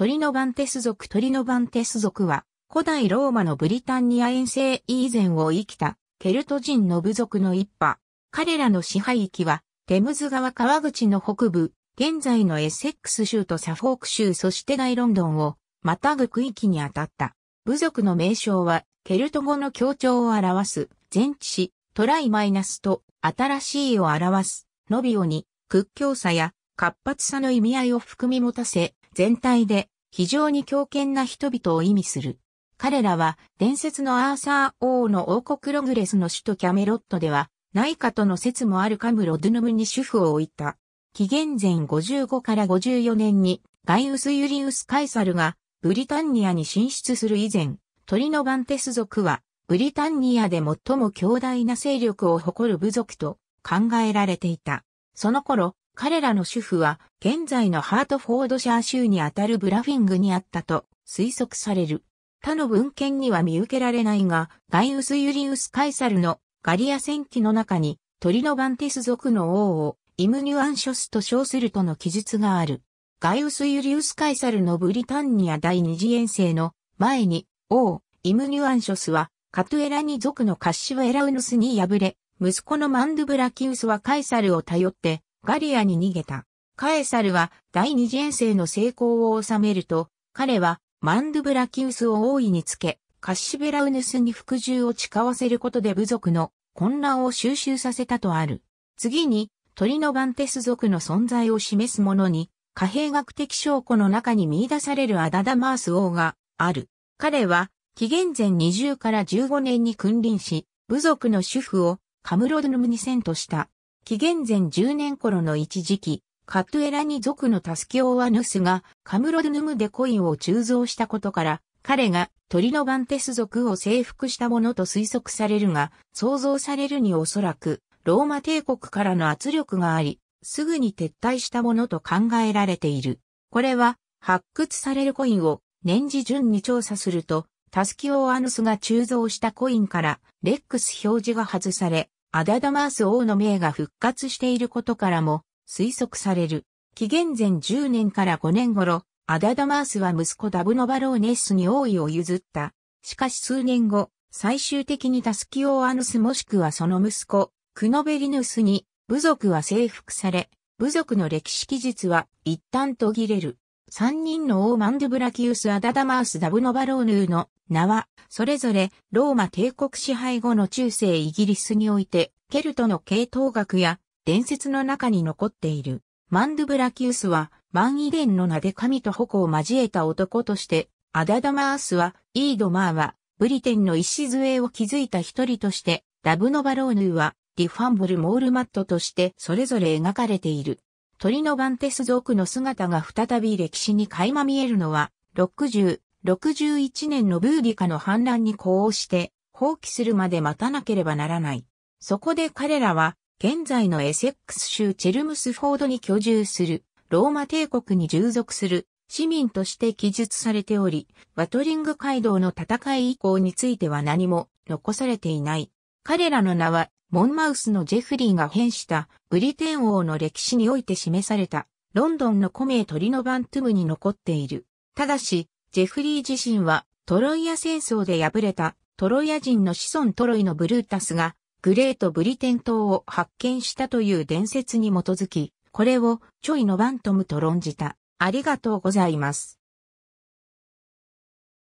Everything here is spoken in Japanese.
トリノバンテス族トリノバンテス族は、古代ローマのブリタンニア遠征以前を生きた、ケルト人の部族の一派。彼らの支配域は、テムズ川川口の北部、現在のエセックス州とサフォーク州そして大ロンドンを、またぐ区域にあたった。部族の名称は、ケルト語の強調を表す、前置詞、トライマイナスと、新しいを表す、ノビオに、屈強さや、活発さの意味合いを含み持たせ、全体で非常に強健な人々を意味する。彼らは伝説のアーサー王の王国ログレスの首都キャメロットでは、内科との説もあるカムロドゥノムに主婦を置いた。紀元前55から54年にガイウス・ユリウス・カイサルがブリタンニアに進出する以前、トリノバンテス族はブリタンニアで最も強大な勢力を誇る部族と考えられていた。その頃、彼らの主婦は現在のハートフォードシャー州にあたるブラフィングにあったと推測される。他の文献には見受けられないが、ガイウス・ユリウス・カイサルのガリア戦記の中に、トリノバンティス族の王をイムニュアンショスと称するとの記述がある。ガイウス・ユリウス・カイサルのブリタンニア第二次遠征の前に、王、イムニュアンショスは、カトゥエラニ族のカッシュエラウヌスに敗れ、息子のマンドゥブラキウスはカイサルを頼って、ガリアに逃げた。カエサルは第二次遠征の成功を収めると、彼はマンドゥブラキウスを大いにつけ、カッシベラウヌスに服従を誓わせることで部族の混乱を収集させたとある。次に、トリノバンテス族の存在を示すものに、貨幣学的証拠の中に見出されるアダダマース王がある。彼は、紀元前20から15年に君臨し、部族の主婦をカムロドゥヌムに遷とした。紀元前10年頃の一時期、カトエラに族のタスキオワヌスがカムロドヌムでコインを鋳造したことから、彼がトリノバンテス族を征服したものと推測されるが、想像されるにおそらく、ローマ帝国からの圧力があり、すぐに撤退したものと考えられている。これは、発掘されるコインを年次順に調査すると、タスキオアヌスが鋳造したコインからレックス表示が外され、アダダマース王の命が復活していることからも推測される。紀元前10年から5年頃、アダダマースは息子ダブノバローネスに王位を譲った。しかし数年後、最終的にタスキオアヌスもしくはその息子、クノベリヌスに部族は征服され、部族の歴史記述は一旦途切れる。三人のオーマンドゥブラキウス・アダダマウス・ダブノバローヌーの名は、それぞれローマ帝国支配後の中世イギリスにおいて、ケルトの系統学や伝説の中に残っている。マンドゥブラキウスは、万遺伝の名で神と矛を交えた男として、アダダマースは、イードマーは、ブリテンの礎を築いた一人として、ダブノバローヌーは、ディファンブル・モールマットとしてそれぞれ描かれている。トリノバンテス族の姿が再び歴史に垣間見えるのは、60、61年のブーディカの反乱に呼応して、放棄するまで待たなければならない。そこで彼らは、現在のエセックス州チェルムスフォードに居住する、ローマ帝国に従属する、市民として記述されており、ワトリング街道の戦い以降については何も残されていない。彼らの名はモンマウスのジェフリーが変したブリテン王の歴史において示されたロンドンの古名トリノバントゥムに残っている。ただし、ジェフリー自身はトロイア戦争で敗れたトロイア人の子孫トロイのブルータスがグレートブリテン島を発見したという伝説に基づき、これをチョイのバントムと論じた。ありがとうございます。